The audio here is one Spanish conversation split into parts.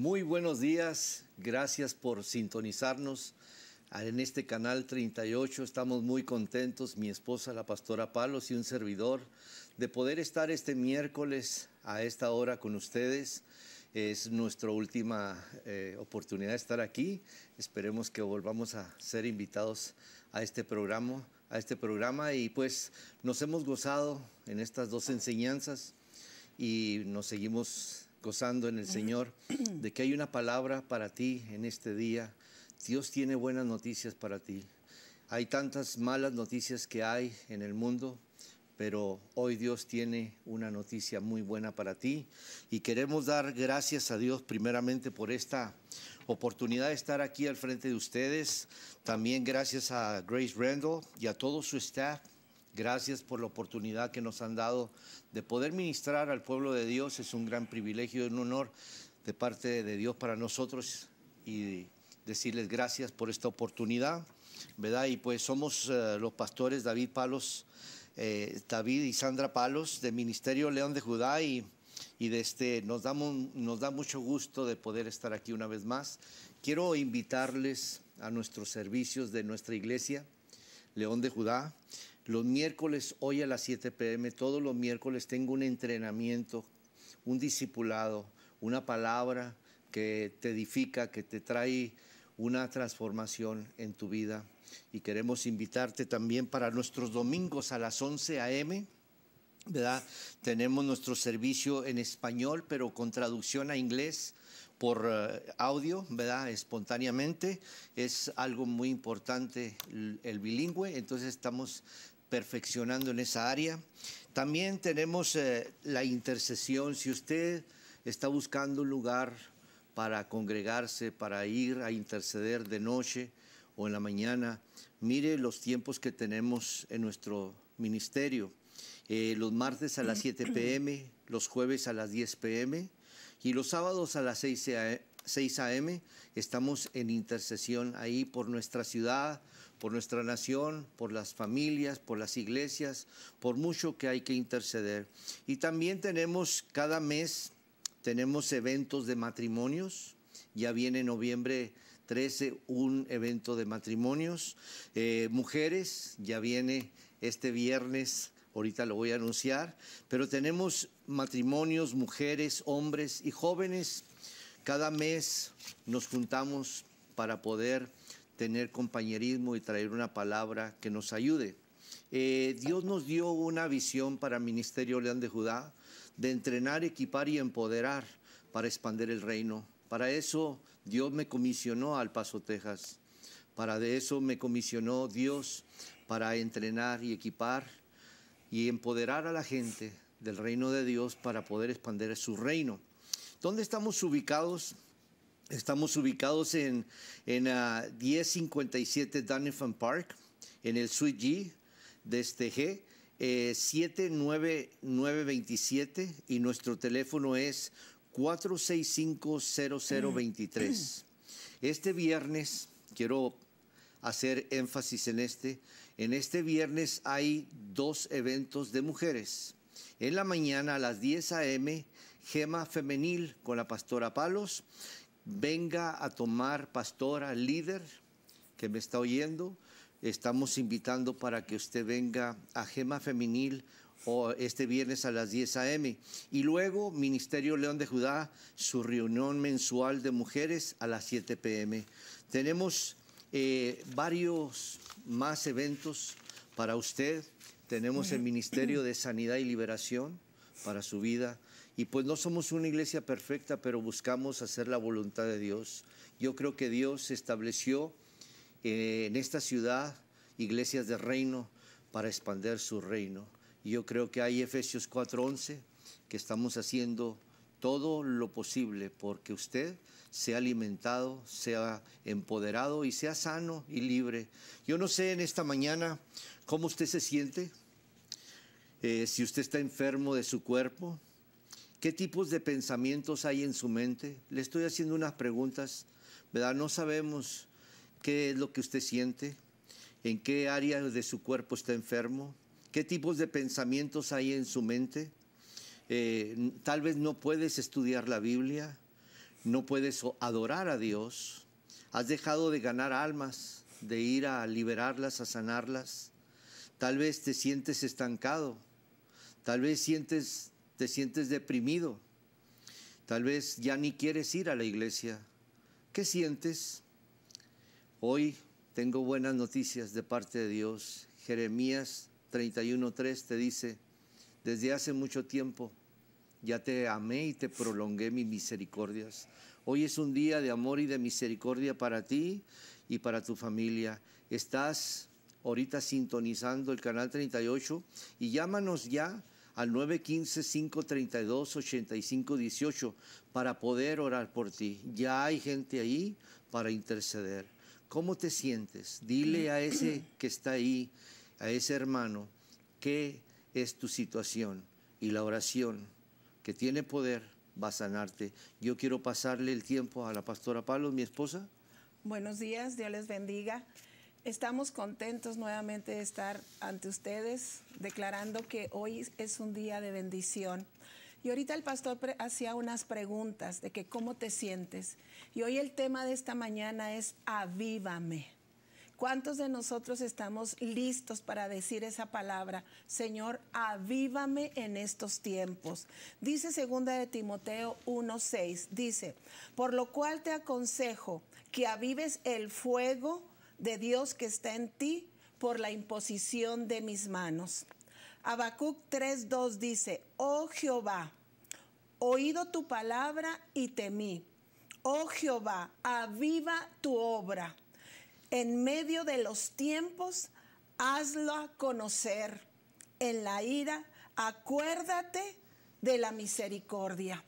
Muy buenos días, gracias por sintonizarnos en este canal 38. Estamos muy contentos, mi esposa, la pastora Palos y un servidor, de poder estar este miércoles a esta hora con ustedes. Es nuestra última eh, oportunidad de estar aquí. Esperemos que volvamos a ser invitados a este programa, a este programa y pues nos hemos gozado en estas dos enseñanzas y nos seguimos gozando en el Señor, de que hay una palabra para ti en este día. Dios tiene buenas noticias para ti. Hay tantas malas noticias que hay en el mundo, pero hoy Dios tiene una noticia muy buena para ti y queremos dar gracias a Dios primeramente por esta oportunidad de estar aquí al frente de ustedes. También gracias a Grace Randall y a todo su staff Gracias por la oportunidad que nos han dado de poder ministrar al pueblo de Dios. Es un gran privilegio y un honor de parte de Dios para nosotros y decirles gracias por esta oportunidad, ¿verdad? Y pues somos eh, los pastores David Palos, eh, David y Sandra Palos del Ministerio León de Judá y, y de este, nos, damos, nos da mucho gusto de poder estar aquí una vez más. Quiero invitarles a nuestros servicios de nuestra iglesia. León de Judá. Los miércoles, hoy a las 7 pm, todos los miércoles tengo un entrenamiento, un discipulado, una palabra que te edifica, que te trae una transformación en tu vida. Y queremos invitarte también para nuestros domingos a las 11 a.m. ¿verdad? Tenemos nuestro servicio en español, pero con traducción a inglés por eh, audio, ¿verdad? Espontáneamente. Es algo muy importante el, bilingüe, entonces estamos perfeccionando en esa área. También tenemos eh, la intercesión. Si usted está buscando un lugar para congregarse, para ir a interceder de noche o en la mañana, mire los tiempos que tenemos en nuestro ministerio. Eh, los martes a las 7 pm, los jueves a las 10 pm, y los sábados a las 6 a.m. estamos en intercesión ahí por nuestra ciudad, por nuestra nación, por las familias, por las iglesias, por mucho que hay que interceder. Y también tenemos cada mes, tenemos eventos de matrimonios. Ya viene noviembre 13 un evento de matrimonios. Eh, mujeres, ya viene este viernes ahorita lo voy a anunciar, pero tenemos matrimonios, mujeres, hombres y jóvenes. Cada mes nos juntamos para poder tener compañerismo y traer una palabra que nos ayude. Eh, Dios nos dio una visión para el Ministerio León de Judá de entrenar, equipar y empoderar para expandir el reino. Para eso Dios me comisionó al Paso, Texas. Para eso me comisionó Dios para entrenar y equipar y empoderar a la gente del reino de Dios para poder expandir su reino. ¿Dónde estamos ubicados? Estamos ubicados en, en 1057 ah, dunifan Park, en el Suite G de este G, 79927 eh, y nuestro teléfono es 4650023. Este viernes, quiero hacer énfasis en este, en este viernes hay dos eventos de mujeres. En la mañana a las 10 a.m., Gema Femenil con la pastora Palos. Venga a tomar pastora líder que me está oyendo. Estamos invitando para que usted venga a Gema Femenil o este viernes a las 10 a.m. Y luego, Ministerio León de Judá, su reunión mensual de mujeres a las 7 p.m. Tenemos eh, varios más eventos para usted. Tenemos el Ministerio de Sanidad y Liberación para su vida. Y pues no somos una iglesia perfecta, pero buscamos hacer la voluntad de Dios. Yo creo que Dios estableció eh, en esta ciudad iglesias de reino para expandir su reino. Y yo creo que hay Efesios 4:11 que estamos haciendo todo lo posible porque usted sea alimentado, sea empoderado y sea sano y libre. Yo no sé en esta mañana cómo usted se siente, eh, si usted está enfermo de su cuerpo, qué tipos de pensamientos hay en su mente. Le estoy haciendo unas preguntas, ¿verdad? No sabemos qué es lo que usted siente, en qué área de su cuerpo está enfermo, qué tipos de pensamientos hay en su mente. Eh, tal vez no puedes estudiar la Biblia, no puedes adorar a Dios, has dejado de ganar almas, de ir a liberarlas, a sanarlas, tal vez te sientes estancado, tal vez sientes, te sientes deprimido, tal vez ya ni quieres ir a la iglesia. ¿Qué sientes? Hoy tengo buenas noticias de parte de Dios. Jeremías 31.3 te dice, desde hace mucho tiempo ya te amé y te prolongué mis misericordias. Hoy es un día de amor y de misericordia para ti y para tu familia. Estás ahorita sintonizando el canal 38 y llámanos ya al 915-532-8518 para poder orar por ti. Ya hay gente ahí para interceder. ¿Cómo te sientes? Dile a ese que está ahí, a ese hermano, qué es tu situación y la oración que tiene poder va a sanarte. Yo quiero pasarle el tiempo a la pastora Pablo, mi esposa. Buenos días, Dios les bendiga. Estamos contentos nuevamente de estar ante ustedes, declarando que hoy es un día de bendición. Y ahorita el pastor hacía unas preguntas de que cómo te sientes. Y hoy el tema de esta mañana es avívame. ¿Cuántos de nosotros estamos listos para decir esa palabra? Señor, avívame en estos tiempos. Dice segunda de Timoteo 1:6, dice, "Por lo cual te aconsejo que avives el fuego de Dios que está en ti por la imposición de mis manos." Habacuc 3:2 dice, "Oh Jehová, oído tu palabra y temí. Oh Jehová, aviva tu obra en medio de los tiempos, a conocer. En la ira, acuérdate de la misericordia.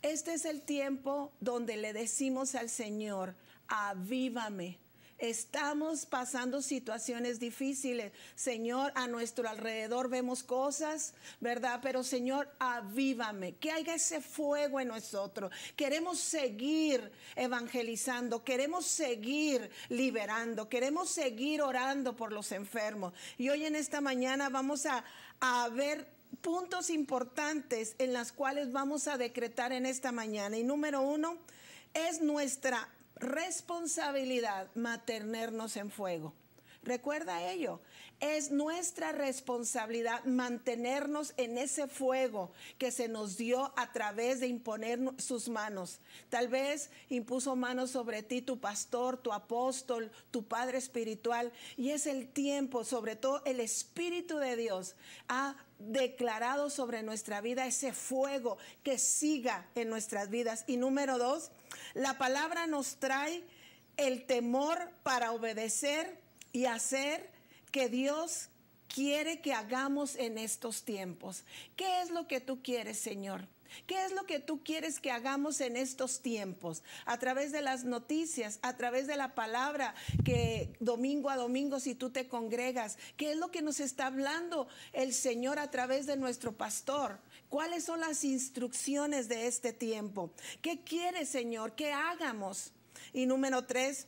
Este es el tiempo donde le decimos al Señor, avívame, Estamos pasando situaciones difíciles. Señor, a nuestro alrededor vemos cosas, ¿verdad? Pero Señor, avívame, que haya ese fuego en nosotros. Queremos seguir evangelizando, queremos seguir liberando, queremos seguir orando por los enfermos. Y hoy en esta mañana vamos a, a ver puntos importantes en las cuales vamos a decretar en esta mañana. Y número uno, es nuestra responsabilidad mantenernos en fuego. Recuerda ello, es nuestra responsabilidad mantenernos en ese fuego que se nos dio a través de imponer sus manos. Tal vez impuso manos sobre ti tu pastor, tu apóstol, tu padre espiritual, y es el tiempo, sobre todo el Espíritu de Dios, ha declarado sobre nuestra vida ese fuego que siga en nuestras vidas. Y número dos, la palabra nos trae el temor para obedecer y hacer que Dios quiere que hagamos en estos tiempos. ¿Qué es lo que tú quieres, Señor? ¿Qué es lo que tú quieres que hagamos en estos tiempos? A través de las noticias, a través de la palabra que domingo a domingo si tú te congregas, ¿qué es lo que nos está hablando el Señor a través de nuestro pastor? ¿Cuáles son las instrucciones de este tiempo? ¿Qué quiere, Señor? ¿Qué hagamos? Y número tres,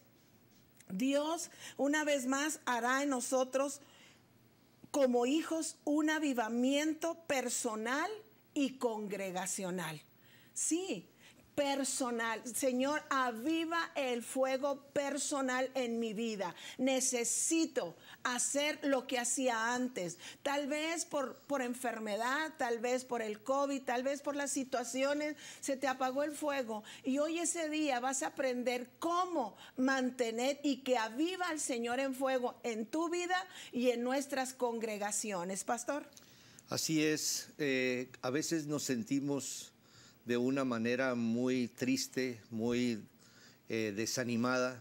Dios una vez más hará en nosotros como hijos un avivamiento personal y congregacional. Sí, personal. Señor, aviva el fuego personal en mi vida. Necesito hacer lo que hacía antes. Tal vez por, por enfermedad, tal vez por el COVID, tal vez por las situaciones, se te apagó el fuego. Y hoy ese día vas a aprender cómo mantener y que aviva al Señor en fuego en tu vida y en nuestras congregaciones. Pastor. Así es, eh, a veces nos sentimos de una manera muy triste, muy eh, desanimada,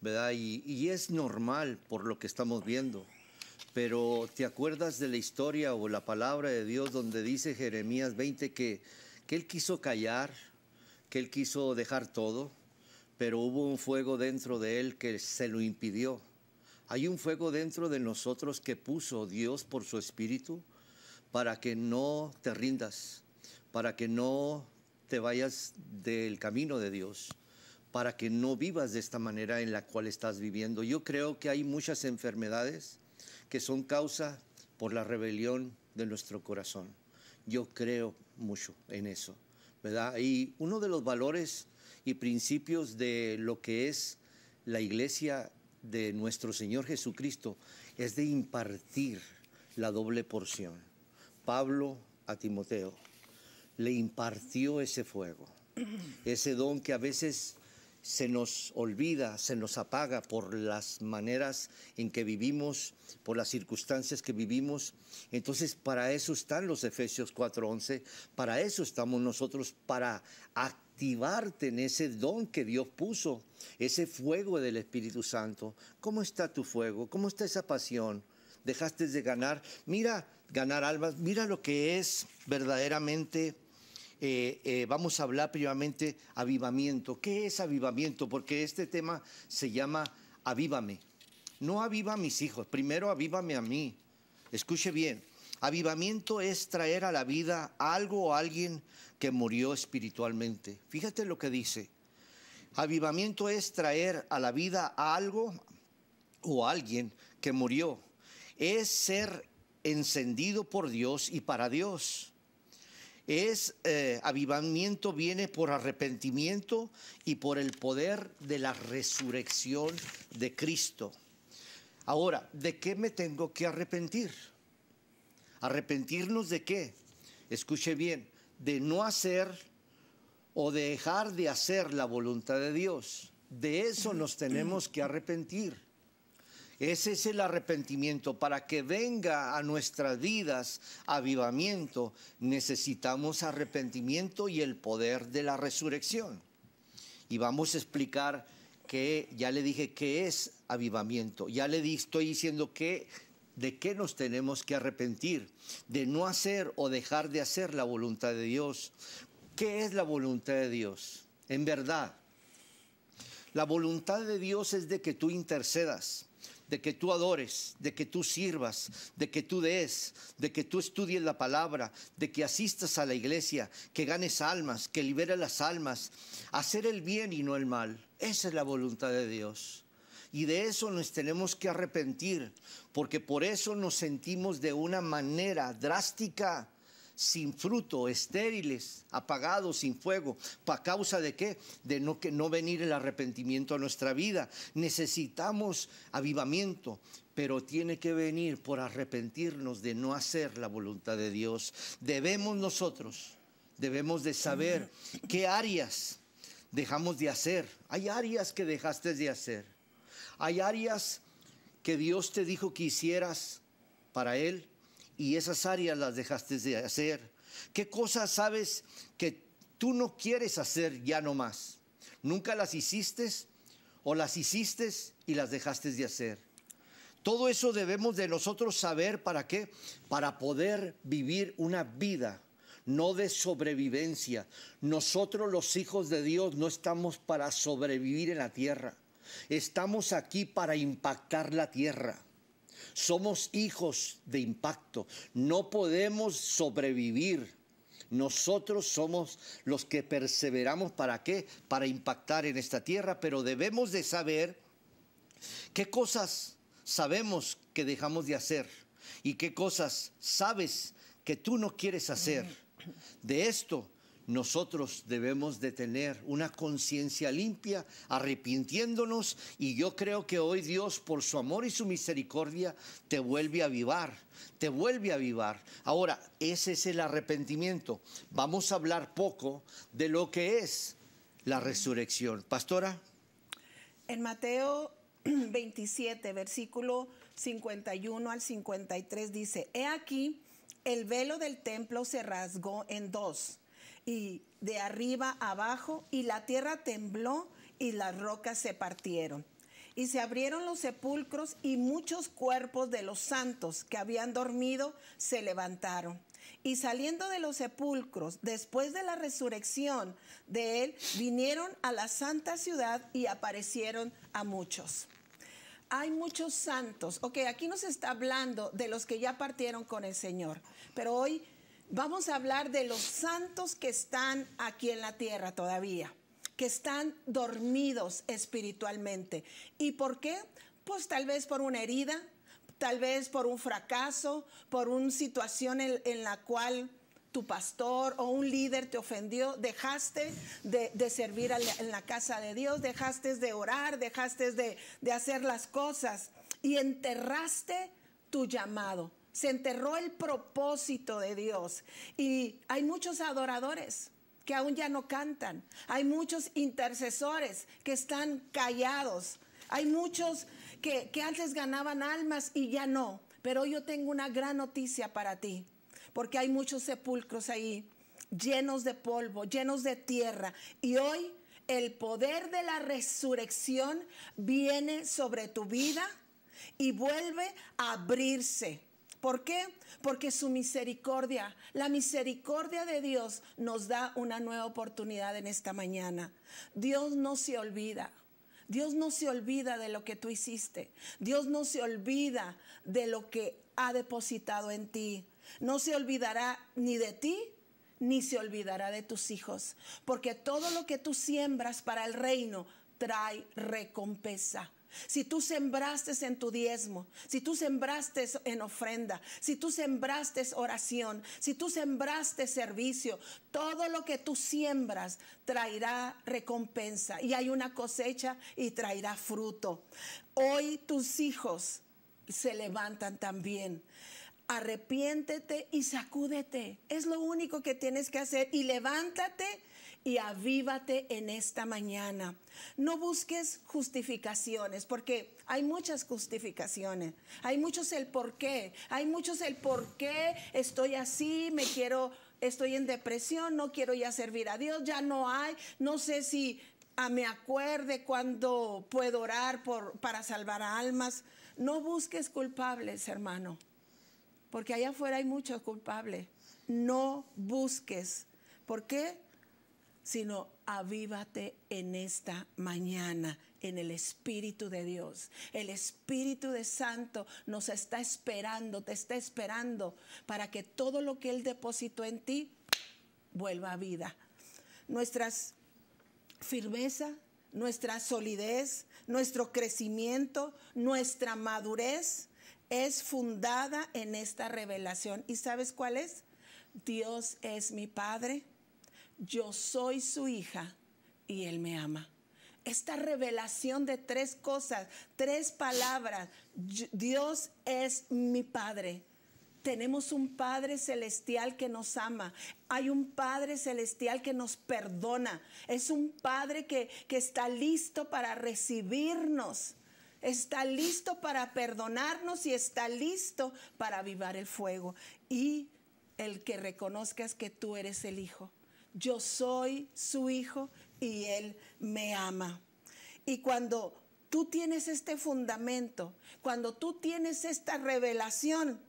¿verdad? Y, es normal por lo que estamos viendo. Pero ¿te acuerdas de la historia o la palabra de Dios donde dice Jeremías 20 que, que Él quiso callar, que Él quiso dejar todo, pero hubo un fuego dentro de Él que se lo impidió? Hay un fuego dentro de nosotros que puso Dios por su espíritu para que no te rindas, para que no te vayas del camino de Dios, para que no vivas de esta manera en la cual estás viviendo. Yo creo que hay muchas enfermedades que son causa por la rebelión de nuestro corazón. Yo creo mucho en eso, ¿verdad? Y uno de los valores y principios de lo que es la iglesia de nuestro Señor Jesucristo es de impartir la doble porción. Pablo a Timoteo, le impartió ese fuego, ese don que a veces se nos olvida, se nos apaga por las maneras en que vivimos, por las circunstancias que vivimos. Entonces, para eso están los Efesios 4:11, para eso estamos nosotros, para activarte en ese don que Dios puso, ese fuego del Espíritu Santo. ¿Cómo está tu fuego? ¿Cómo está esa pasión? ¿Dejaste de ganar? Mira, ganar almas, mira lo que es verdaderamente eh, eh, vamos a hablar primeramente avivamiento. ¿Qué es avivamiento? Porque este tema se llama avívame. No aviva a mis hijos, primero avívame a mí. Escuche bien, avivamiento es traer a la vida algo o alguien que murió espiritualmente. Fíjate lo que dice. Avivamiento es traer a la vida a algo o a alguien que murió. Es ser encendido por Dios y para Dios es eh, avivamiento viene por arrepentimiento y por el poder de la resurrección de Cristo. Ahora, ¿de qué me tengo que arrepentir? ¿Arrepentirnos de qué? Escuche bien, de no hacer o de dejar de hacer la voluntad de Dios. De eso nos tenemos que arrepentir. Ese es el arrepentimiento. Para que venga a nuestras vidas avivamiento, necesitamos arrepentimiento y el poder de la resurrección. Y vamos a explicar que ya le dije qué es avivamiento. Ya le di, estoy diciendo que de qué nos tenemos que arrepentir, de no hacer o dejar de hacer la voluntad de Dios. ¿Qué es la voluntad de Dios? En verdad, la voluntad de Dios es de que tú intercedas de que tú adores, de que tú sirvas, de que tú des, de que tú estudies la palabra, de que asistas a la iglesia, que ganes almas, que liberes las almas, hacer el bien y no el mal. Esa es la voluntad de Dios. Y de eso nos tenemos que arrepentir, porque por eso nos sentimos de una manera drástica sin fruto, estériles, apagados, sin fuego. ¿Para causa de qué? De no, que no venir el arrepentimiento a nuestra vida. Necesitamos avivamiento, pero tiene que venir por arrepentirnos de no hacer la voluntad de Dios. Debemos nosotros, debemos de saber qué áreas dejamos de hacer. Hay áreas que dejaste de hacer. Hay áreas que Dios te dijo que hicieras para Él y esas áreas las dejaste de hacer? ¿Qué cosas sabes que tú no quieres hacer ya no más? ¿Nunca las hiciste o las hiciste y las dejaste de hacer? Todo eso debemos de nosotros saber para qué? Para poder vivir una vida no de sobrevivencia. Nosotros los hijos de Dios no estamos para sobrevivir en la tierra. Estamos aquí para impactar la tierra. Somos hijos de impacto. No podemos sobrevivir. Nosotros somos los que perseveramos para qué? Para impactar en esta tierra, pero debemos de saber qué cosas sabemos que dejamos de hacer y qué cosas sabes que tú no quieres hacer. De esto nosotros debemos de tener una conciencia limpia, arrepintiéndonos y yo creo que hoy Dios por su amor y su misericordia te vuelve a avivar, te vuelve a avivar. Ahora, ese es el arrepentimiento. Vamos a hablar poco de lo que es la resurrección. Pastora. En Mateo 27, versículo 51 al 53 dice, He aquí, el velo del templo se rasgó en dos y de arriba abajo, y la tierra tembló y las rocas se partieron. Y se abrieron los sepulcros y muchos cuerpos de los santos que habían dormido se levantaron. Y saliendo de los sepulcros, después de la resurrección de él, vinieron a la santa ciudad y aparecieron a muchos. Hay muchos santos. Ok, aquí nos está hablando de los que ya partieron con el Señor. Pero hoy Vamos a hablar de los santos que están aquí en la tierra todavía, que están dormidos espiritualmente. ¿Y por qué? Pues tal vez por una herida, tal vez por un fracaso, por una situación en, la cual tu pastor o un líder te ofendió, dejaste de, servir en la casa de Dios, dejaste de orar, dejaste de hacer las cosas y enterraste tu llamado. Se enterró el propósito de Dios. Y hay muchos adoradores que aún ya no cantan. Hay muchos intercesores que están callados. Hay muchos que, antes ganaban almas y ya no. Pero yo tengo una gran noticia para ti, porque hay muchos sepulcros ahí llenos de polvo, llenos de tierra. Y hoy el poder de la resurrección viene sobre tu vida y vuelve a abrirse ¿Por qué? Porque su misericordia, la misericordia de Dios nos da una nueva oportunidad en esta mañana. Dios no se olvida. Dios no se olvida de lo que tú hiciste. Dios no se olvida de lo que ha depositado en ti. No se olvidará ni de ti ni se olvidará de tus hijos, porque todo lo que tú siembras para el reino trae recompensa. Si tú sembraste en tu diezmo, si tú sembraste en ofrenda, si tú sembraste oración, si tú sembraste servicio, todo lo que tú siembras traerá recompensa y hay una cosecha y traerá fruto. Hoy tus hijos se levantan también. Arrepiéntete y sacúdete. Es lo único que tienes que hacer y levántate y avívate en esta mañana. No busques justificaciones, porque hay muchas justificaciones. Hay muchos el por qué. Hay muchos el por qué estoy así, me quiero, estoy en depresión, no quiero ya servir a Dios, ya no hay, no sé si ah, me acuerde cuando puedo orar por, para salvar a almas. No busques culpables, hermano, porque allá afuera hay muchos culpables. No busques. ¿Por qué? sino avívate en esta mañana en el Espíritu de Dios. El Espíritu de Santo nos está esperando, te está esperando para que todo lo que Él depositó en ti vuelva a vida. Nuestra firmeza, nuestra solidez, nuestro crecimiento, nuestra madurez es fundada en esta revelación. ¿Y sabes cuál es? Dios es mi Padre, yo soy su hija y él me ama. Esta revelación de tres cosas, tres palabras, Dios es mi Padre. Tenemos un Padre celestial que nos ama. Hay un Padre celestial que nos perdona. Es un Padre que, está listo para recibirnos. Está listo para perdonarnos y está listo para avivar el fuego. Y el que reconozcas que tú eres el Hijo yo soy su hijo y él me ama. Y cuando tú tienes este fundamento, cuando tú tienes esta revelación,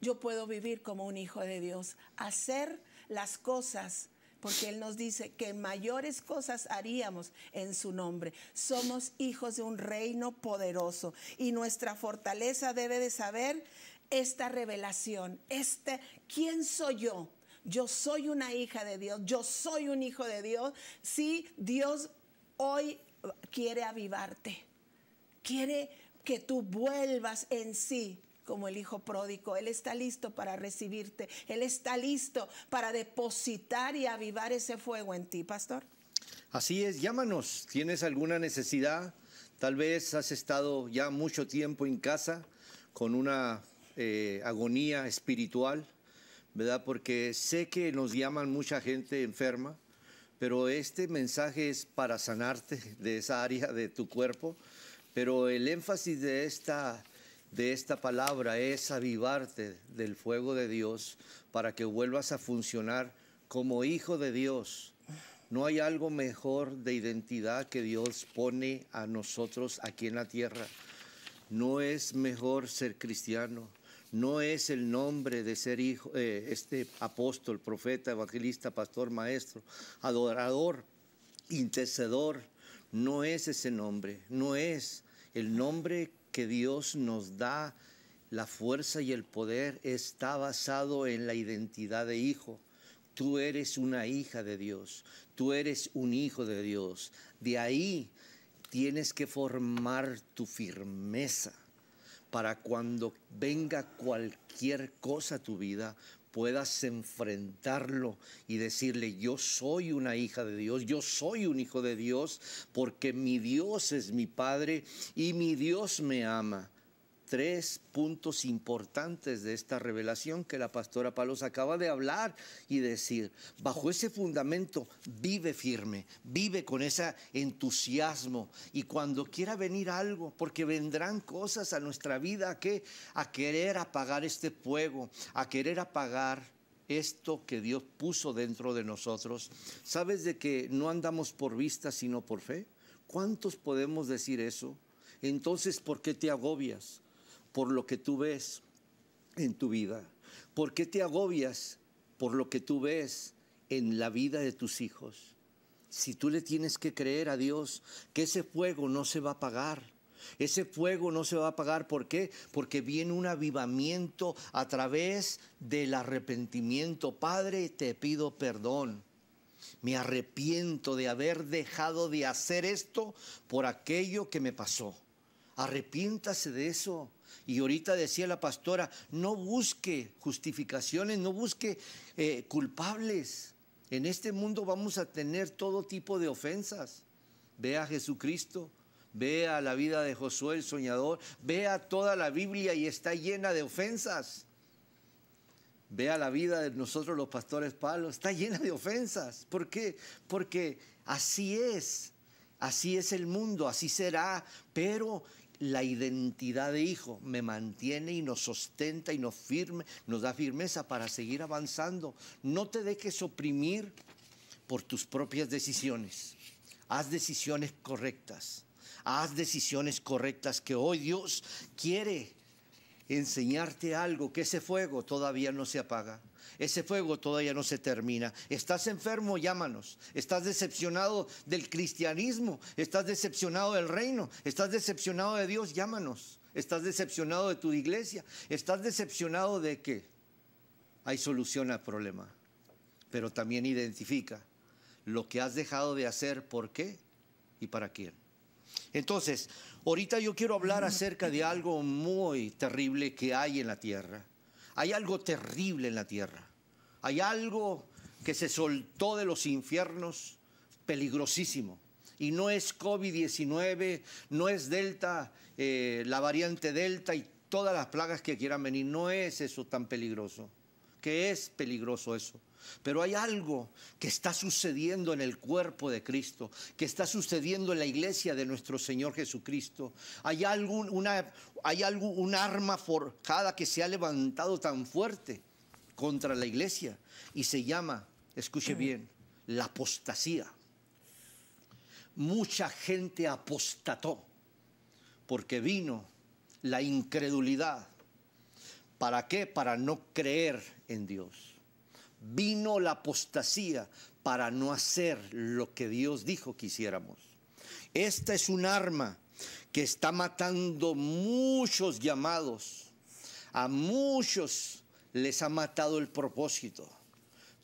yo puedo vivir como un hijo de Dios, hacer las cosas, porque Él nos dice que mayores cosas haríamos en su nombre. Somos hijos de un reino poderoso y nuestra fortaleza debe de saber esta revelación, este, ¿quién soy yo? yo soy una hija de Dios, yo soy un hijo de Dios, sí, Dios hoy quiere avivarte, quiere que tú vuelvas en sí como el hijo pródigo. Él está listo para recibirte, Él está listo para depositar y avivar ese fuego en ti, pastor. Así es, llámanos, tienes alguna necesidad, tal vez has estado ya mucho tiempo en casa con una eh, agonía espiritual, ¿verdad? Porque sé que nos llaman mucha gente enferma, pero este mensaje es para sanarte de esa área de tu cuerpo, pero el énfasis de esta de esta palabra es avivarte del fuego de Dios para que vuelvas a funcionar como hijo de Dios. No hay algo mejor de identidad que Dios pone a nosotros aquí en la tierra. No es mejor ser cristiano, no es el nombre de ser hijo, eh, este apóstol, profeta, evangelista, pastor, maestro, adorador, intercedor. No es ese nombre, no es el nombre que Dios nos da. La fuerza y el poder está basado en la identidad de hijo. Tú eres una hija de Dios, tú eres un hijo de Dios. De ahí tienes que formar tu firmeza para cuando venga cualquier cosa a tu vida, puedas enfrentarlo y decirle, yo soy una hija de Dios, yo soy un hijo de Dios, porque mi Dios es mi Padre y mi Dios me ama tres puntos importantes de esta revelación que la pastora Palos acaba de hablar y decir. Bajo ese fundamento vive firme, vive con ese entusiasmo y cuando quiera venir algo, porque vendrán cosas a nuestra vida a que a querer apagar este fuego, a querer apagar esto que Dios puso dentro de nosotros. ¿Sabes de que no andamos por vista sino por fe? ¿Cuántos podemos decir eso? Entonces, ¿por qué te agobias? por lo que tú ves en tu vida? ¿Por qué te agobias por lo que tú ves en la vida de tus hijos? Si tú le tienes que creer a Dios que ese fuego no se va a apagar, ese fuego no se va a apagar. ¿Por qué? Porque viene un avivamiento a través del arrepentimiento. Padre, te pido perdón. Me arrepiento de haber dejado de hacer esto por aquello que me pasó. Arrepiéntase de eso. Y ahorita decía la pastora, no busque justificaciones, no busque eh, culpables. En este mundo vamos a tener todo tipo de ofensas. Ve a Jesucristo, ve a la vida de Josué el soñador, vea toda la Biblia y está llena de ofensas. Vea la vida de nosotros los pastores palos, está llena de ofensas. ¿Por qué? Porque así es, así es el mundo, así será. Pero la identidad de hijo me mantiene y nos sostenta y nos firme, nos da firmeza para seguir avanzando. No te dejes oprimir por tus propias decisiones. Haz decisiones correctas. Haz decisiones correctas que hoy Dios quiere enseñarte algo, que ese fuego todavía no se apaga. Ese fuego todavía no se termina. Estás enfermo, llámanos. Estás decepcionado del cristianismo. Estás decepcionado del reino. Estás decepcionado de Dios, llámanos. Estás decepcionado de tu iglesia. Estás decepcionado de que hay solución al problema. Pero también identifica lo que has dejado de hacer, por qué y para quién. Entonces, ahorita yo quiero hablar acerca de algo muy terrible que hay en la tierra hay algo terrible en la tierra. Hay algo que se soltó de los infiernos peligrosísimo. Y no es COVID-19, no es Delta, eh, la variante Delta y todas las plagas que quieran venir. No es eso tan peligroso. ¿Qué es peligroso eso? Pero hay algo que está sucediendo en el cuerpo de Cristo, que está sucediendo en la iglesia de nuestro Señor Jesucristo. Hay, una, hay un arma forjada que se ha levantado tan fuerte contra la iglesia y se llama, escuche bien, la apostasía. Mucha gente apostató porque vino la incredulidad. ¿Para qué? Para no creer en Dios vino la apostasía para no hacer lo que Dios dijo que hiciéramos. Esta es un arma que está matando muchos llamados. A muchos les ha matado el propósito.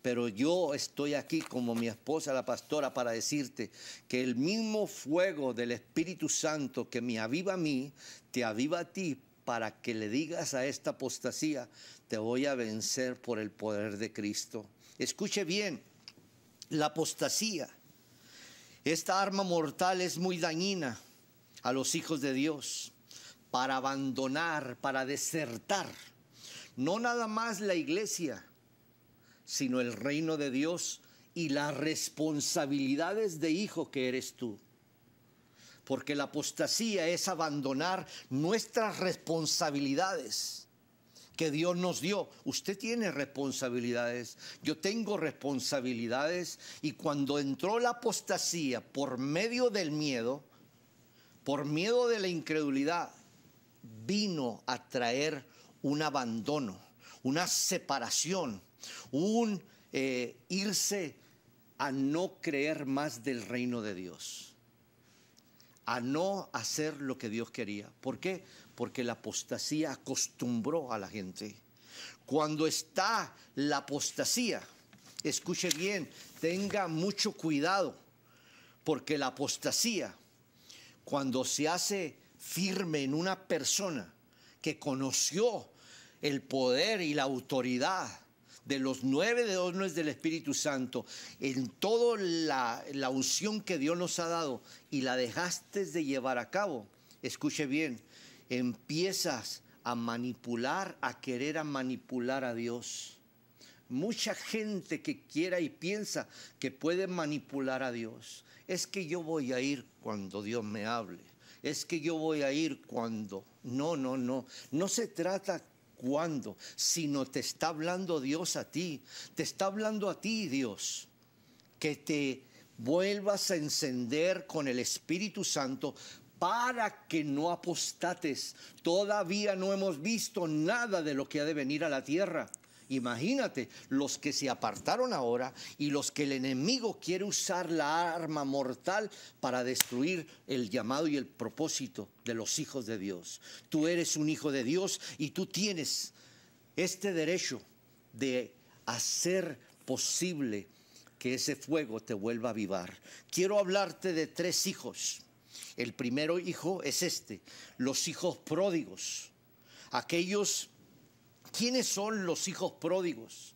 Pero yo estoy aquí como mi esposa, la pastora, para decirte que el mismo fuego del Espíritu Santo que me aviva a mí, te aviva a ti para que le digas a esta apostasía, te voy a vencer por el poder de Cristo. Escuche bien, la apostasía, esta arma mortal es muy dañina a los hijos de Dios para abandonar, para desertar, no nada más la iglesia, sino el reino de Dios y las responsabilidades de hijo que eres tú porque la apostasía es abandonar nuestras responsabilidades que Dios nos dio. Usted tiene responsabilidades, yo tengo responsabilidades y cuando entró la apostasía por medio del miedo, por miedo de la incredulidad, vino a traer un abandono, una separación, un eh, irse a no creer más del reino de Dios a no hacer lo que Dios quería. ¿Por qué? Porque la apostasía acostumbró a la gente. Cuando está la apostasía, escuche bien, tenga mucho cuidado, porque la apostasía, cuando se hace firme en una persona que conoció el poder y la autoridad de los nueve dones del Espíritu Santo, en toda la, la unción que Dios nos ha dado y la dejaste de llevar a cabo, escuche bien, empiezas a manipular, a querer a manipular a Dios. Mucha gente que quiera y piensa que puede manipular a Dios. Es que yo voy a ir cuando Dios me hable. Es que yo voy a ir cuando... No, no, no. No se trata cuando, sino te está hablando Dios a ti, te está hablando a ti Dios, que te vuelvas a encender con el Espíritu Santo para que no apostates. Todavía no hemos visto nada de lo que ha de venir a la tierra. Imagínate, los que se apartaron ahora y los que el enemigo quiere usar la arma mortal para destruir el llamado y el propósito de los hijos de Dios. Tú eres un hijo de Dios y tú tienes este derecho de hacer posible que ese fuego te vuelva a avivar. Quiero hablarte de tres hijos. El primero hijo es este, los hijos pródigos, aquellos ¿Quiénes son los hijos pródigos?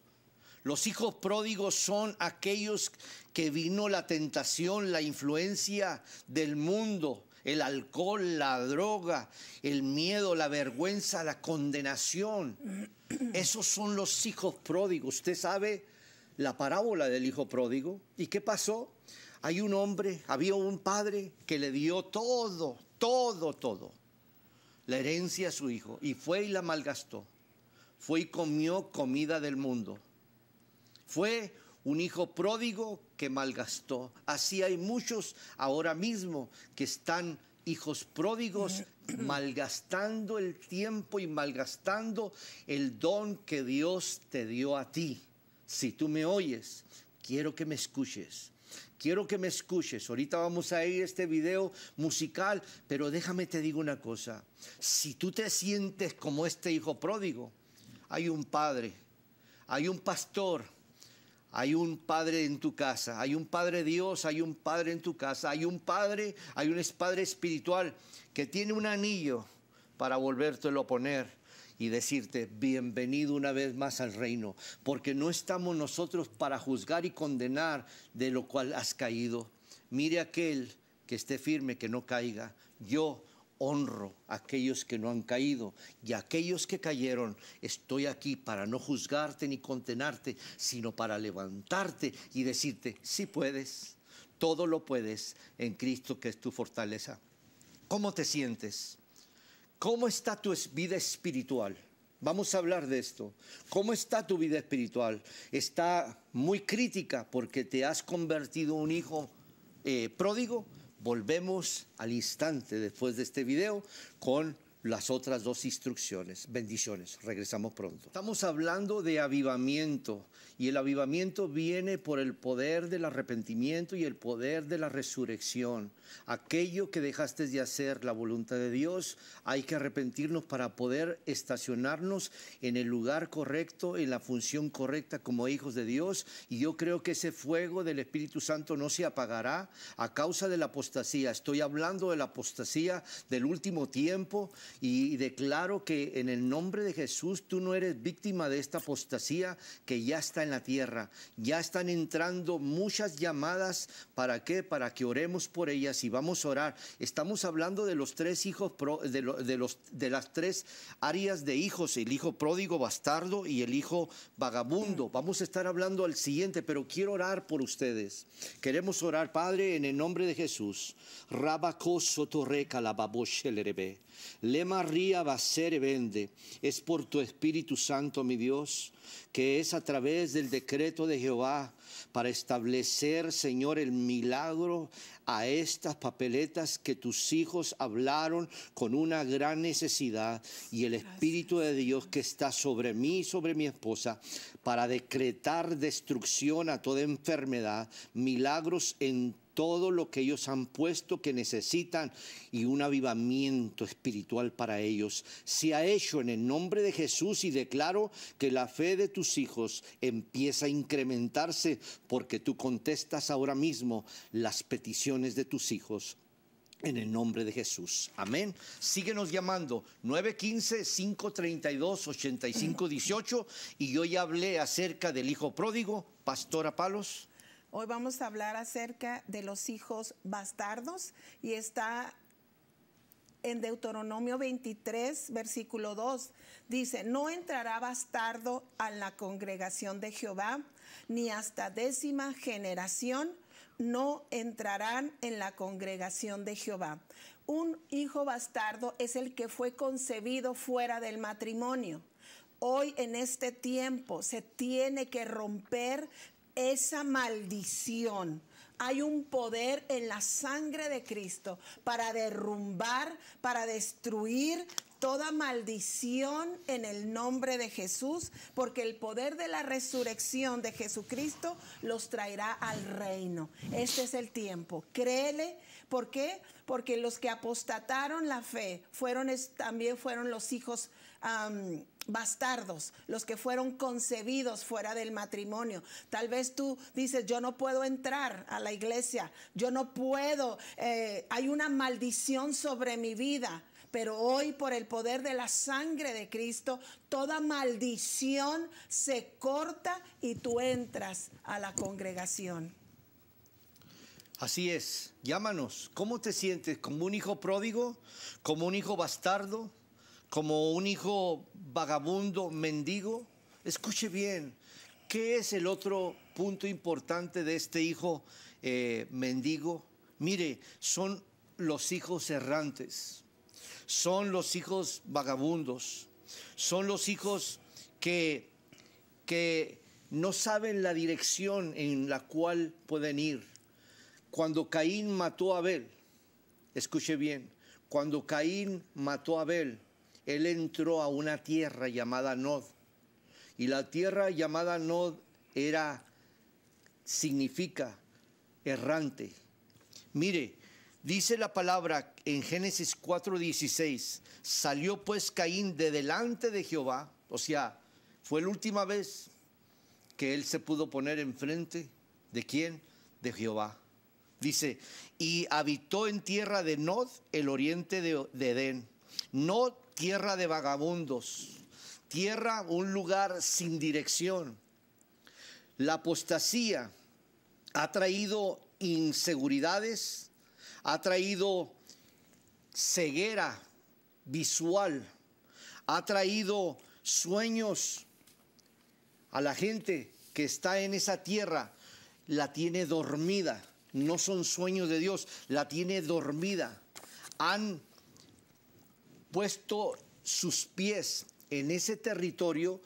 Los hijos pródigos son aquellos que vino la tentación, la influencia del mundo, el alcohol, la droga, el miedo, la vergüenza, la condenación. Esos son los hijos pródigos. Usted sabe la parábola del hijo pródigo. ¿Y qué pasó? Hay un hombre, había un padre que le dio todo, todo, todo. La herencia a su hijo y fue y la malgastó fue y comió comida del mundo. Fue un hijo pródigo que malgastó. Así hay muchos ahora mismo que están hijos pródigos malgastando el tiempo y malgastando el don que Dios te dio a ti. Si tú me oyes, quiero que me escuches. Quiero que me escuches. Ahorita vamos a ir a este video musical, pero déjame te digo una cosa. Si tú te sientes como este hijo pródigo, hay un padre, hay un pastor, hay un padre en tu casa, hay un padre Dios, hay un padre en tu casa, hay un padre, hay un padre espiritual que tiene un anillo para volverte a poner y decirte, bienvenido una vez más al reino, porque no estamos nosotros para juzgar y condenar de lo cual has caído. Mire aquel que esté firme, que no caiga. Yo honro a aquellos que no han caído y a aquellos que cayeron. Estoy aquí para no juzgarte ni condenarte, sino para levantarte y decirte, si puedes, todo lo puedes en Cristo que es tu fortaleza. ¿Cómo te sientes? ¿Cómo está tu vida espiritual? Vamos a hablar de esto. ¿Cómo está tu vida espiritual? Está muy crítica porque te has convertido en un hijo eh, pródigo Volvemos al instante después de este video con las otras dos instrucciones. Bendiciones, regresamos pronto. Estamos hablando de avivamiento y el avivamiento viene por el poder del arrepentimiento y el poder de la resurrección. Aquello que dejaste de hacer, la voluntad de Dios, hay que arrepentirnos para poder estacionarnos en el lugar correcto, en la función correcta como hijos de Dios. Y yo creo que ese fuego del Espíritu Santo no se apagará a causa de la apostasía. Estoy hablando de la apostasía del último tiempo y declaro que en el nombre de Jesús tú no eres víctima de esta apostasía que ya está en la tierra. Ya están entrando muchas llamadas. ¿Para qué? Para que oremos por ellas y vamos a orar. Estamos hablando de los tres hijos, de, los, de las tres áreas de hijos, el hijo pródigo, bastardo y el hijo vagabundo. Vamos a estar hablando al siguiente, pero quiero orar por ustedes. Queremos orar, Padre, en el nombre de Jesús. Rabacoso María va a ser vende. Es por tu Espíritu Santo, mi Dios, que es a través del decreto de Jehová para establecer, Señor, el milagro a estas papeletas que tus hijos hablaron con una gran necesidad y el Espíritu de Dios que está sobre mí, sobre mi esposa, para decretar destrucción a toda enfermedad, milagros en todo lo que ellos han puesto que necesitan y un avivamiento espiritual para ellos. Se ha hecho en el nombre de Jesús y declaro que la fe de tus hijos empieza a incrementarse porque tú contestas ahora mismo las peticiones de tus hijos. En el nombre de Jesús. Amén. Síguenos llamando 915-532-8518. Y yo ya hablé acerca del Hijo Pródigo, Pastora Palos. Hoy vamos a hablar acerca de los hijos bastardos y está en Deuteronomio 23, versículo 2, dice, no entrará bastardo a la congregación de Jehová, ni hasta décima generación no entrarán en la congregación de Jehová. Un hijo bastardo es el que fue concebido fuera del matrimonio hoy en este tiempo se tiene que romper esa maldición. Hay un poder en la sangre de Cristo para derrumbar, para destruir toda maldición en el nombre de Jesús, porque el poder de la resurrección de Jesucristo los traerá al reino. Este es el tiempo. Créele. ¿Por qué? Porque los que apostataron la fe fueron, también fueron los hijos bastardos, los que fueron concebidos fuera del matrimonio. Tal vez tú dices, yo no puedo entrar a la iglesia, yo no puedo, eh, hay una maldición sobre mi vida. Pero hoy por el poder de la sangre de Cristo, toda maldición se corta y tú entras a la congregación. Así es, llámanos. ¿Cómo te sientes? ¿Como un hijo pródigo? ¿Como un hijo bastardo? como un hijo vagabundo, mendigo? Escuche bien, ¿qué es el otro punto importante de este hijo eh, mendigo? Mire, son los hijos errantes, son los hijos vagabundos, son los hijos que, que no saben la dirección en la cual pueden ir. Cuando Caín mató a Abel, escuche bien, cuando Caín mató a Abel, él entró a una tierra llamada Nod. Y la tierra llamada Nod era, significa errante. Mire, dice la palabra en Génesis 4:16, salió pues Caín de delante de Jehová, o sea, fue la última vez que él se pudo poner enfrente de quién? De Jehová. Dice, y habitó en tierra de Nod, el oriente de, de Edén. Nod tierra de vagabundos, tierra, un lugar sin dirección. La apostasía ha traído inseguridades, ha traído ceguera visual, ha traído sueños a la gente que está en esa tierra, la tiene dormida, no son sueños de Dios, la tiene dormida. Han puesto sus pies en ese territorio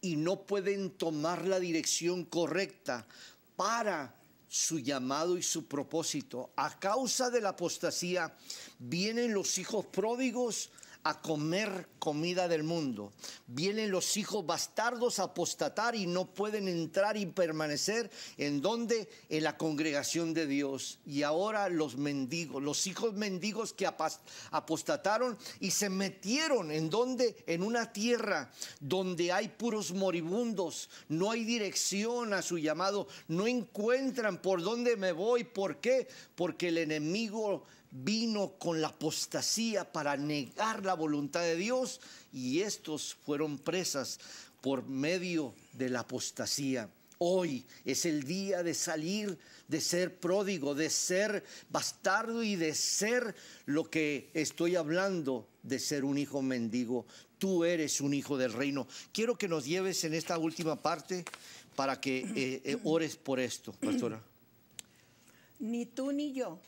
y no pueden tomar la dirección correcta para su llamado y su propósito. A causa de la apostasía vienen los hijos pródigos a comer comida del mundo. Vienen los hijos bastardos a apostatar y no pueden entrar y permanecer en donde en la congregación de Dios. Y ahora los mendigos, los hijos mendigos que apostataron y se metieron en donde en una tierra donde hay puros moribundos, no hay dirección a su llamado, no encuentran por dónde me voy, ¿por qué? Porque el enemigo vino con la apostasía para negar la voluntad de Dios y estos fueron presas por medio de la apostasía. Hoy es el día de salir, de ser pródigo, de ser bastardo y de ser lo que estoy hablando, de ser un hijo mendigo. Tú eres un hijo del reino. Quiero que nos lleves en esta última parte para que eh, eh, ores por esto, pastora. Ni tú ni yo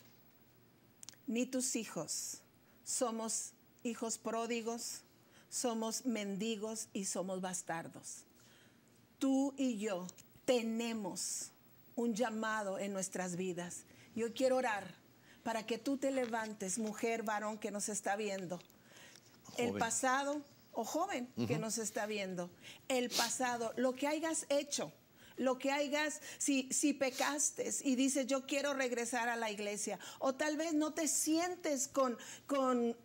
ni tus hijos. Somos hijos pródigos, somos mendigos y somos bastardos. Tú y yo tenemos un llamado en nuestras vidas. Yo quiero orar para que tú te levantes, mujer, varón que nos está viendo. El pasado, o joven que nos está viendo, el pasado, lo que hayas hecho, lo que hagas, si, si pecaste y dices yo quiero regresar a la iglesia, o tal vez no te sientes con, con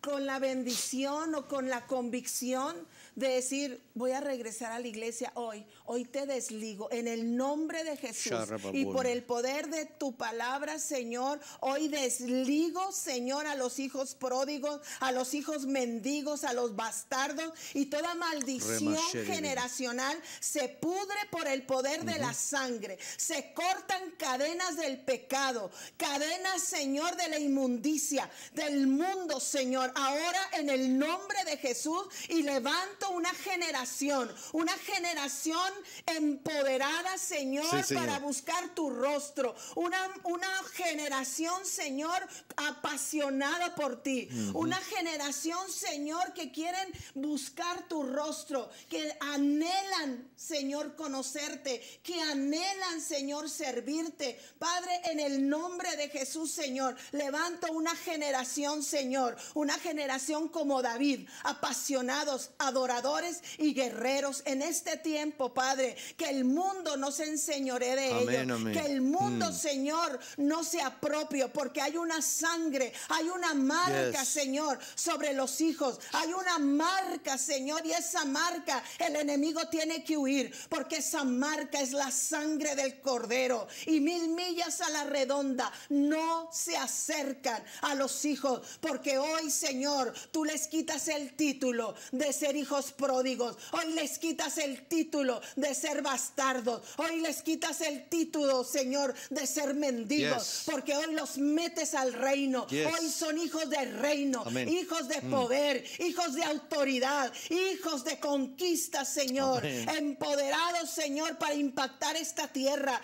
con la bendición o con la convicción de decir, voy a regresar a la iglesia hoy, hoy te desligo en el nombre de Jesús y por el poder de tu palabra, Señor, hoy desligo, Señor, a los hijos pródigos, a los hijos mendigos, a los bastardos y toda maldición generacional se pudre por el poder de la sangre, se cortan cadenas del pecado, cadenas, Señor, de la inmundicia, del mundo, Señor ahora en el nombre de Jesús y levanto una generación, una generación empoderada, Señor, para buscar tu rostro, una, una generación, Señor, apasionada por ti, una generación, Señor, que quieren buscar tu rostro, que anhelan, Señor, conocerte, que anhelan, Señor, servirte. Padre, en el nombre de Jesús, Señor, levanto una generación, Señor, una generación como David, apasionados, adoradores y guerreros en este tiempo, Padre. Que el mundo no se enseñore de ellos. Que el mundo, mm. Señor, no sea propio porque hay una sangre, hay una marca, Señor, sobre los hijos. Hay una marca, Señor, y esa marca el enemigo tiene que huir, porque esa marca es la sangre del cordero. Y mil millas a la redonda no se acercan a los hijos, porque hoy, se Señor, tú les quitas el título de ser hijos pródigos. Hoy les quitas el título de ser bastardos. Hoy les quitas el título, Señor, de ser mendigos. Porque hoy los metes al reino. Hoy son hijos de reino, hijos de mm. poder, hijos de autoridad, hijos de conquista, Señor. Empoderados, Señor, para impactar esta tierra.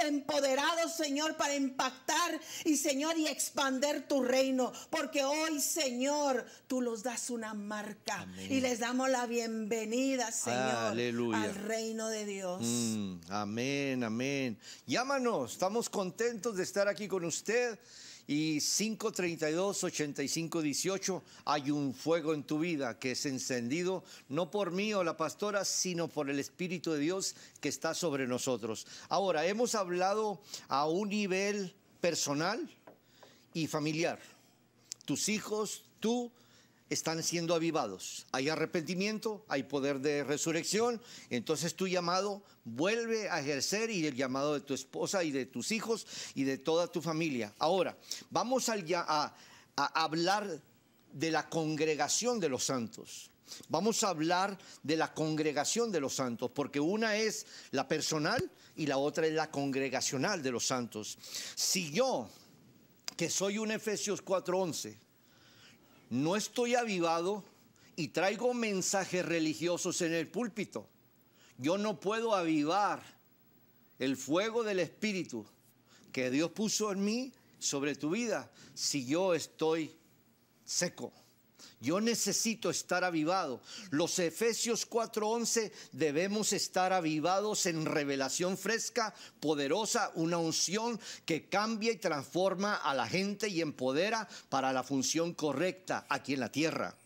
empoderados, Señor, para impactar y, Señor, y expander tu reino. Porque hoy, Señor, tú los das una marca. Y les damos la bienvenida, Señor, Aleluya. al reino de Dios. Mm, amén, amén. Llámanos, estamos contentos de estar aquí con usted y 532-8518, hay un fuego en tu vida que es encendido no por mí o la pastora, sino por el Espíritu de Dios que está sobre nosotros. Ahora, hemos hablado a un nivel personal y familiar tus hijos, tú, están siendo avivados. Hay arrepentimiento, hay poder de resurrección, entonces tu llamado vuelve a ejercer y el llamado de tu esposa y de tus hijos y de toda tu familia. Ahora, vamos a, hablar de la congregación de los santos. Vamos a hablar de la congregación de los santos, porque una es la personal y la otra es la congregacional de los santos. Si yo que soy un Efesios 4:11. No estoy avivado y traigo mensajes religiosos en el púlpito. Yo no puedo avivar el fuego del Espíritu que Dios puso en mí sobre tu vida si yo estoy seco. Yo necesito estar avivado. Los Efesios 4:11 debemos estar avivados en revelación fresca, poderosa, una unción que cambia y transforma a la gente y empodera para la función correcta aquí en la tierra.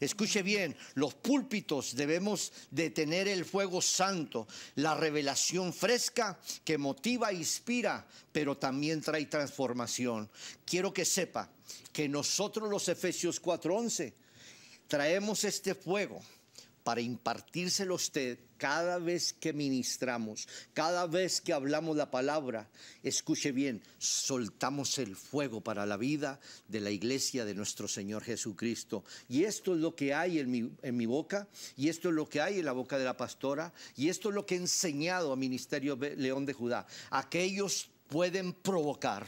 Escuche bien, los púlpitos debemos detener el fuego santo, la revelación fresca que motiva e inspira, pero también trae transformación. Quiero que sepa que nosotros los Efesios 4:11 Traemos este fuego para impartírselo a usted cada vez que ministramos, cada vez que hablamos la palabra. Escuche bien, soltamos el fuego para la vida de la iglesia de nuestro Señor Jesucristo. Y esto es lo que hay en mi, boca, y esto es lo que hay en la boca de la pastora, y esto es lo que he enseñado a Ministerio León de Judá. Aquellos pueden provocar.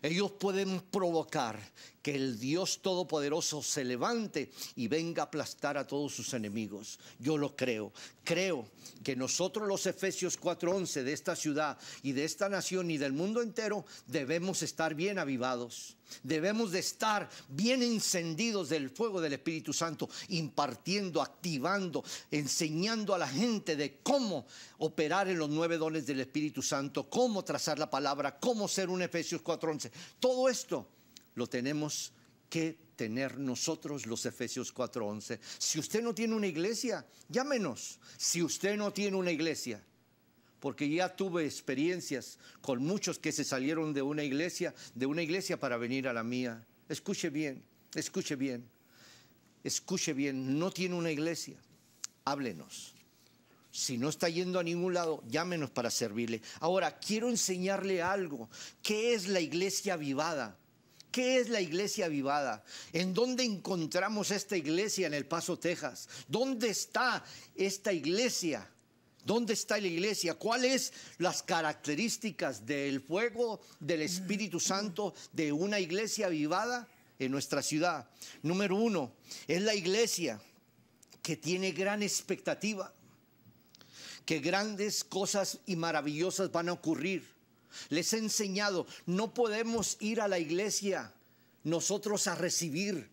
Ellos pueden provocar que el Dios Todopoderoso se levante y venga a aplastar a todos sus enemigos. Yo lo creo. Creo que nosotros los Efesios 4:11 de esta ciudad y de esta nación y del mundo entero debemos estar bien avivados. Debemos de estar bien encendidos del fuego del Espíritu Santo, impartiendo, activando, enseñando a la gente de cómo operar en los nueve dones del Espíritu Santo, cómo trazar la palabra, cómo ser un Efesios 4:11. Todo esto lo tenemos que tener nosotros los Efesios 4:11. Si usted no tiene una iglesia, llámenos. Si usted no tiene una iglesia, porque ya tuve experiencias con muchos que se salieron de una iglesia, de una iglesia para venir a la mía. Escuche bien, escuche bien. Escuche bien, no tiene una iglesia. Háblenos. Si no está yendo a ningún lado, llámenos para servirle. Ahora, quiero enseñarle algo. ¿Qué es la iglesia avivada? ¿Qué es la iglesia vivada? ¿En dónde encontramos esta iglesia en El Paso, Texas? ¿Dónde está esta iglesia? ¿Dónde está la iglesia? ¿Cuáles las características del fuego del Espíritu Santo de una iglesia vivada en nuestra ciudad? Número uno, es la iglesia que tiene gran expectativa, que grandes cosas y maravillosas van a ocurrir les he enseñado, no podemos ir a la iglesia nosotros a recibir.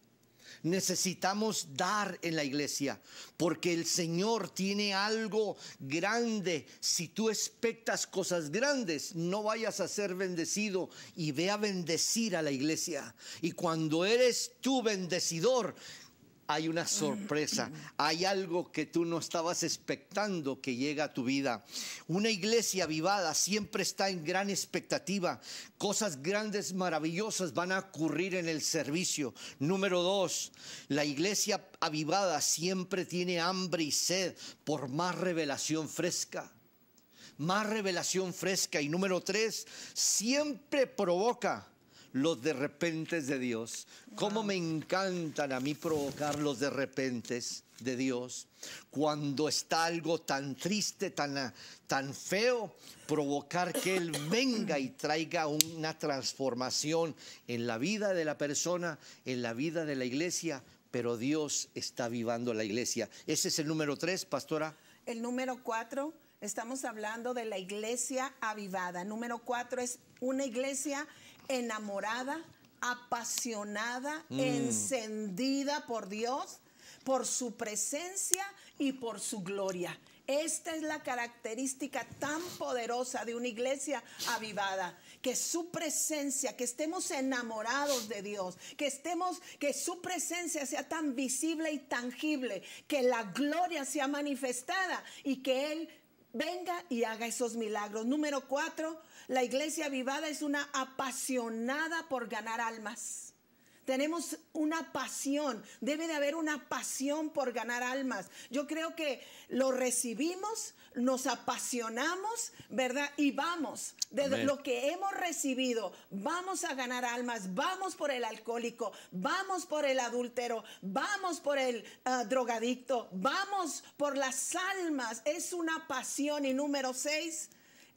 Necesitamos dar en la iglesia, porque el Señor tiene algo grande. Si tú expectas cosas grandes, no vayas a ser bendecido y ve a bendecir a la iglesia. Y cuando eres tú bendecidor, hay una sorpresa, hay algo que tú no estabas expectando que llega a tu vida. Una iglesia avivada siempre está en gran expectativa. Cosas grandes, maravillosas van a ocurrir en el servicio. Número dos, la iglesia avivada siempre tiene hambre y sed por más revelación fresca. Más revelación fresca. Y número tres, siempre provoca los de repentes de Dios. Cómo me encantan a mí provocar los de repentes de Dios. Cuando está algo tan triste, tan, tan feo, provocar que Él venga y traiga una transformación en la vida de la persona, en la vida de la iglesia, pero Dios está avivando la iglesia. Ese es el número tres, pastora. El número cuatro, estamos hablando de la iglesia avivada. Número cuatro es una iglesia enamorada, apasionada, mm. encendida por Dios, por su presencia y por su gloria. Esta es la característica tan poderosa de una iglesia avivada, que su presencia, que estemos enamorados de Dios, que estemos que su presencia sea tan visible y tangible, que la gloria sea manifestada y que él venga y haga esos milagros. Número cuatro, la iglesia vivada es una apasionada por ganar almas. Tenemos una pasión, debe de haber una pasión por ganar almas. Yo creo que lo recibimos, nos apasionamos, ¿verdad? Y vamos, de lo que hemos recibido, vamos a ganar almas, vamos por el alcohólico, vamos por el adúltero, vamos por el ah, drogadicto, vamos por las almas. Es una pasión y número seis,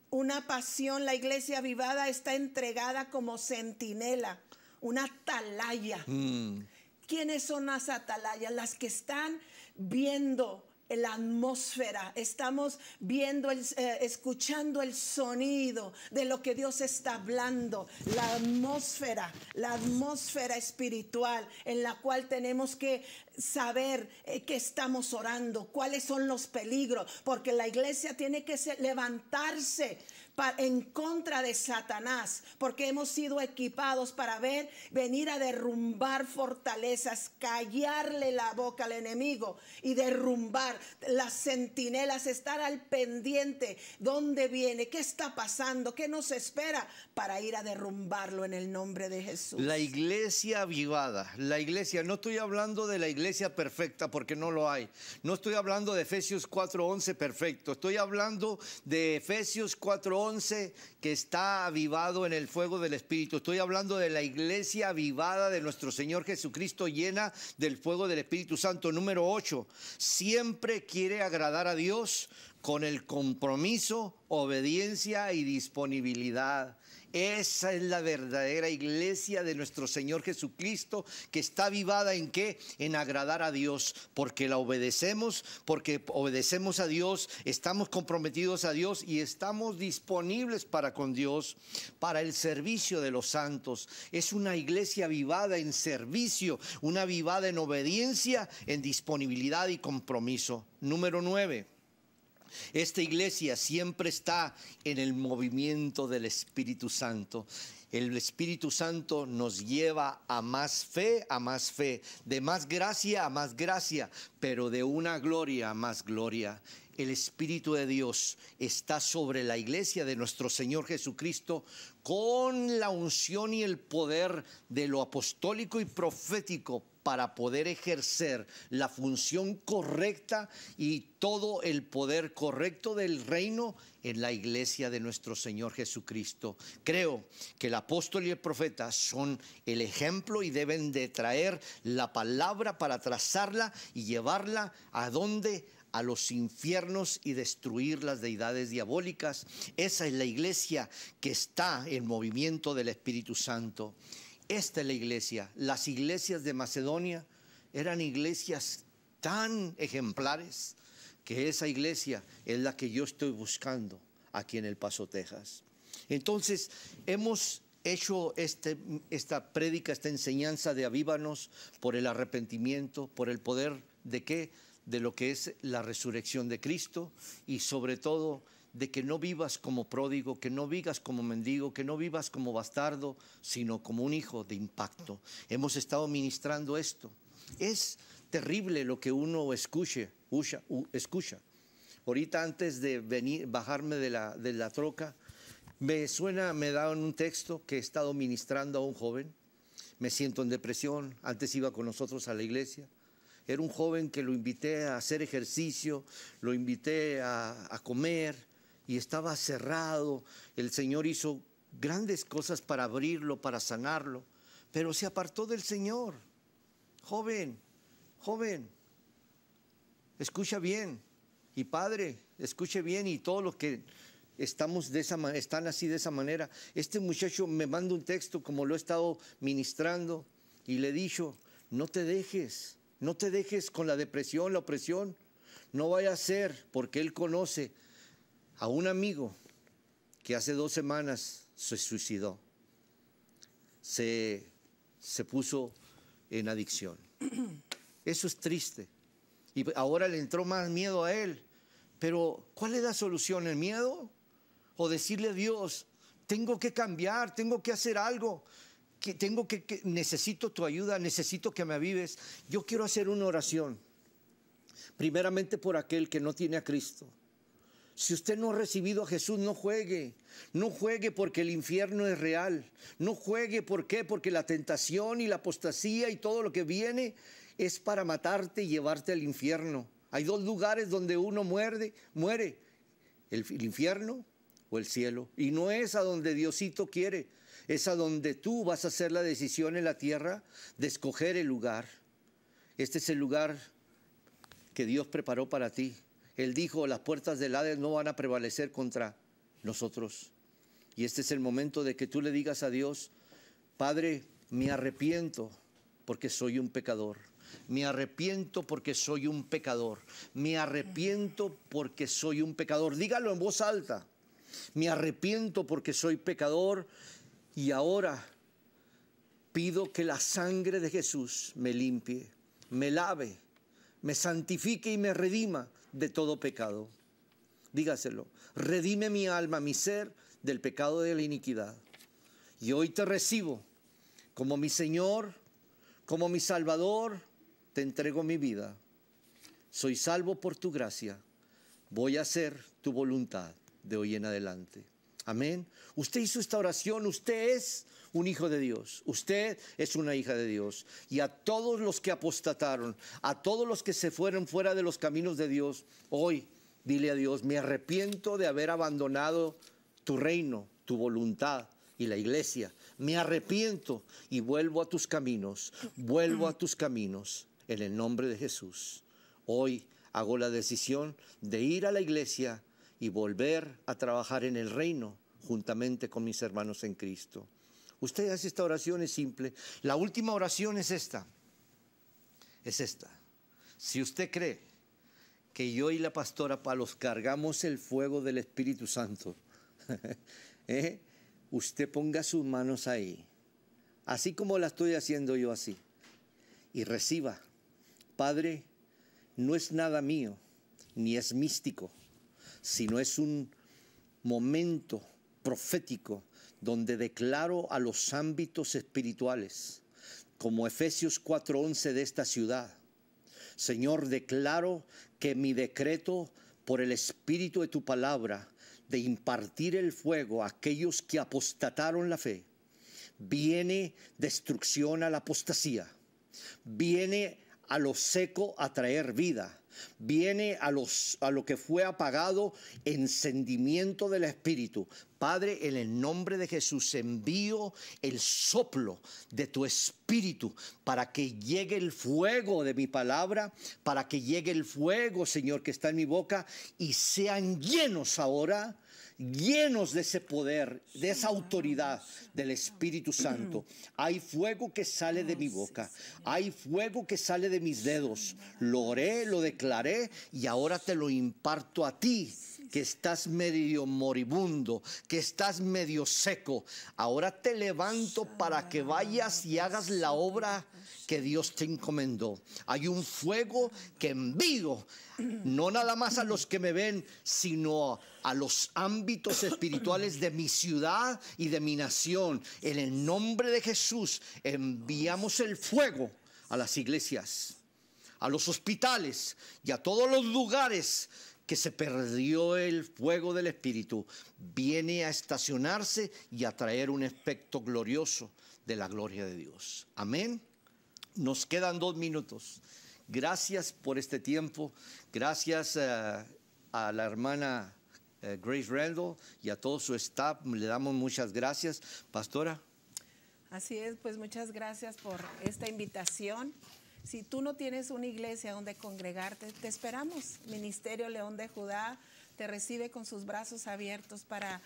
una pasión. La iglesia vivada está entregada como centinela una atalaya. Mm. ¿Quiénes son las atalayas? Las que están viendo la atmósfera, estamos viendo, el, eh, escuchando el sonido de lo que Dios está hablando, la atmósfera, la atmósfera espiritual en la cual tenemos que saber eh, que estamos orando, cuáles son los peligros, porque la iglesia tiene que levantarse en contra de Satanás, porque hemos sido equipados para ver, venir a derrumbar fortalezas, callarle la boca al enemigo y derrumbar las centinelas, estar al pendiente, dónde viene, qué está pasando, qué nos espera para ir a derrumbarlo en el nombre de Jesús. La iglesia avivada, la iglesia, no estoy hablando de la iglesia perfecta porque no lo hay, no estoy hablando de Efesios 4.11 perfecto, estoy hablando de Efesios 4.11 11 que está avivado en el fuego del Espíritu. Estoy hablando de la iglesia avivada de nuestro Señor Jesucristo llena del fuego del Espíritu Santo. Número 8, siempre quiere agradar a Dios con el compromiso, obediencia y disponibilidad. Esa es la verdadera iglesia de nuestro Señor Jesucristo que está vivada en qué? En agradar a Dios, porque la obedecemos, porque obedecemos a Dios, estamos comprometidos a Dios y estamos disponibles para con Dios, para el servicio de los santos. Es una iglesia vivada en servicio, una vivada en obediencia, en disponibilidad y compromiso. Número nueve. Esta iglesia siempre está en el movimiento del Espíritu Santo. El Espíritu Santo nos lleva a más fe, a más fe, de más gracia a más gracia, pero de una gloria a más gloria el Espíritu de Dios está sobre la iglesia de nuestro Señor Jesucristo con la unción y el poder de lo apostólico y profético para poder ejercer la función correcta y todo el poder correcto del reino en la iglesia de nuestro Señor Jesucristo. Creo que el apóstol y el profeta son el ejemplo y deben de traer la palabra para trazarla y llevarla a donde a los infiernos y destruir las deidades diabólicas. Esa es la iglesia que está en movimiento del Espíritu Santo. Esta es la iglesia. Las iglesias de Macedonia eran iglesias tan ejemplares que esa iglesia es la que yo estoy buscando aquí en El Paso, Texas. Entonces, hemos hecho este, esta prédica, esta enseñanza de avívanos por el arrepentimiento, por el poder de qué? de lo que es la resurrección de Cristo y sobre todo de que no vivas como pródigo, que no vivas como mendigo, que no vivas como bastardo, sino como un hijo de impacto. Hemos estado ministrando esto. Es terrible lo que uno escuche, escucha. Ahorita antes de venir, bajarme de la, de la troca, me suena, me daban un texto que he estado ministrando a un joven. Me siento en depresión, antes iba con nosotros a la iglesia era un joven que lo invité a hacer ejercicio, lo invité a, comer y estaba cerrado. El Señor hizo grandes cosas para abrirlo, para sanarlo, pero se apartó del Señor. Joven, joven, escucha bien. Y padre, escuche bien y todos los que estamos de esa están así de esa manera. Este muchacho me manda un texto como lo he estado ministrando y le dijo no te dejes, no te dejes con la depresión, la opresión. No vaya a ser, porque él conoce a un amigo que hace dos semanas se suicidó. Se, se puso en adicción. Eso es triste. Y ahora le entró más miedo a él. Pero, ¿cuál es la solución? ¿El miedo? ¿O decirle a Dios, tengo que cambiar, tengo que hacer algo? que tengo que, necesito tu ayuda, necesito que me avives. Yo quiero hacer una oración, primeramente por aquel que no tiene a Cristo. Si usted no ha recibido a Jesús, no juegue. No juegue porque el infierno es real. No juegue, ¿por qué? Porque la tentación y la apostasía y todo lo que viene es para matarte y llevarte al infierno. Hay dos lugares donde uno muerde, muere, el, el infierno o el cielo. Y no es a donde Diosito quiere es a donde tú vas a hacer la decisión en la tierra de escoger el lugar. Este es el lugar que Dios preparó para ti. Él dijo, las puertas del Hades no van a prevalecer contra nosotros. Y este es el momento de que tú le digas a Dios, Padre, me arrepiento porque soy un pecador. Me arrepiento porque soy un pecador. Me arrepiento porque soy un pecador. Dígalo en voz alta. Me arrepiento porque soy pecador y ahora pido que la sangre de Jesús me limpie, me lave, me santifique y me redima de todo pecado. Dígaselo, redime mi alma, mi ser, del pecado de la iniquidad. Y hoy te recibo como mi Señor, como mi Salvador, te entrego mi vida. Soy salvo por tu gracia. Voy a hacer tu voluntad de hoy en adelante. Amén. Usted hizo esta oración, usted es un hijo de Dios, usted es una hija de Dios. Y a todos los que apostataron, a todos los que se fueron fuera de los caminos de Dios, hoy dile a Dios, me arrepiento de haber abandonado tu reino, tu voluntad y la iglesia. Me arrepiento y vuelvo a tus caminos, vuelvo a tus caminos en el nombre de Jesús. Hoy hago la decisión de ir a la iglesia y volver a trabajar en el reino juntamente con mis hermanos en Cristo. Usted hace esta oración, es simple. La última oración es esta. Es esta. Si usted cree que yo y la pastora Palos cargamos el fuego del Espíritu Santo, ¿eh? usted ponga sus manos ahí, así como la estoy haciendo yo así, y reciba, Padre, no es nada mío, ni es místico sino es un momento profético donde declaro a los ámbitos espirituales, como Efesios 4:11 de esta ciudad. Señor, declaro que mi decreto por el espíritu de tu palabra de impartir el fuego a aquellos que apostataron la fe, viene destrucción a la apostasía, viene a lo seco a traer vida viene a, los, a lo que fue apagado encendimiento del Espíritu. Padre, en el nombre de Jesús envío el soplo de tu espíritu para que llegue el fuego de mi palabra, para que llegue el fuego, Señor, que está en mi boca y sean llenos ahora, llenos de ese poder, de esa autoridad del Espíritu Santo. Hay fuego que sale de mi boca, hay fuego que sale de mis dedos. Lo oré, lo y ahora te lo imparto a ti, que estás medio moribundo, que estás medio seco. Ahora te levanto para que vayas y hagas la obra que Dios te encomendó. Hay un fuego que envío, no nada más a los que me ven, sino a los ámbitos espirituales de mi ciudad y de mi nación. En el nombre de Jesús enviamos el fuego a las iglesias a los hospitales y a todos los lugares que se perdió el fuego del Espíritu, viene a estacionarse y a traer un aspecto glorioso de la gloria de Dios. Amén. Nos quedan dos minutos. Gracias por este tiempo. Gracias eh, a la hermana eh, Grace Randall y a todo su staff. Le damos muchas gracias. Pastora. Así es, pues muchas gracias por esta invitación. Si tú no tienes una iglesia donde congregarte, te esperamos. Ministerio León de Judá te recibe con sus brazos abiertos para,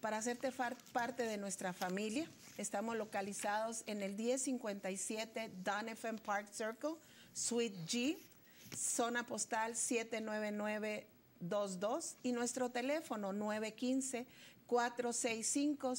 para hacerte parte de nuestra familia. Estamos localizados en el 1057 Donovan Park Circle, Suite G, zona postal 79922 y nuestro teléfono 915 465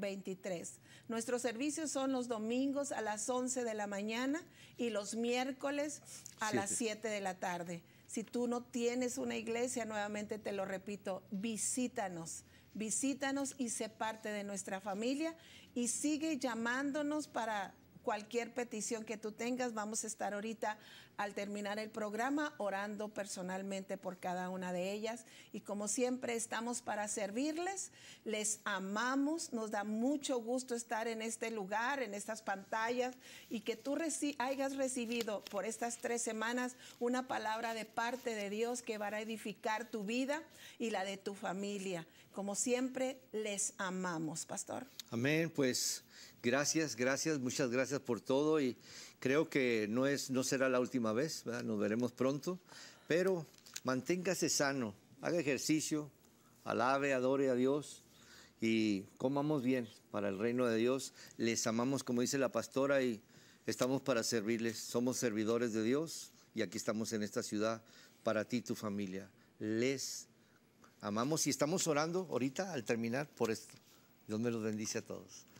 0023 Nuestros servicios son los domingos a las 11 de la mañana y los miércoles a las 7 de la tarde. Si tú no tienes una iglesia, nuevamente te lo repito, visítanos visítanos y sé parte de nuestra familia y sigue llamándonos para cualquier petición que tú tengas. Vamos a estar ahorita al terminar el programa orando personalmente por cada una de ellas. Y como siempre estamos para servirles, les amamos, nos da mucho gusto estar en este lugar, en estas pantallas y que tú hayas recibido por estas tres semanas una palabra de parte de Dios que va a edificar tu vida y la de tu familia. Como siempre, les amamos, pastor. Amén, pues Gracias, gracias, muchas gracias por todo y creo que no, es, no será la última vez, nos veremos pronto, pero manténgase sano, haga ejercicio, alabe, adore a Dios y comamos bien para el reino de Dios. Les amamos, como dice la pastora, y estamos para servirles. Somos servidores de Dios y aquí estamos en esta ciudad para ti y tu familia. Les amamos y estamos orando ahorita al terminar por esto. Dios me los bendice a todos.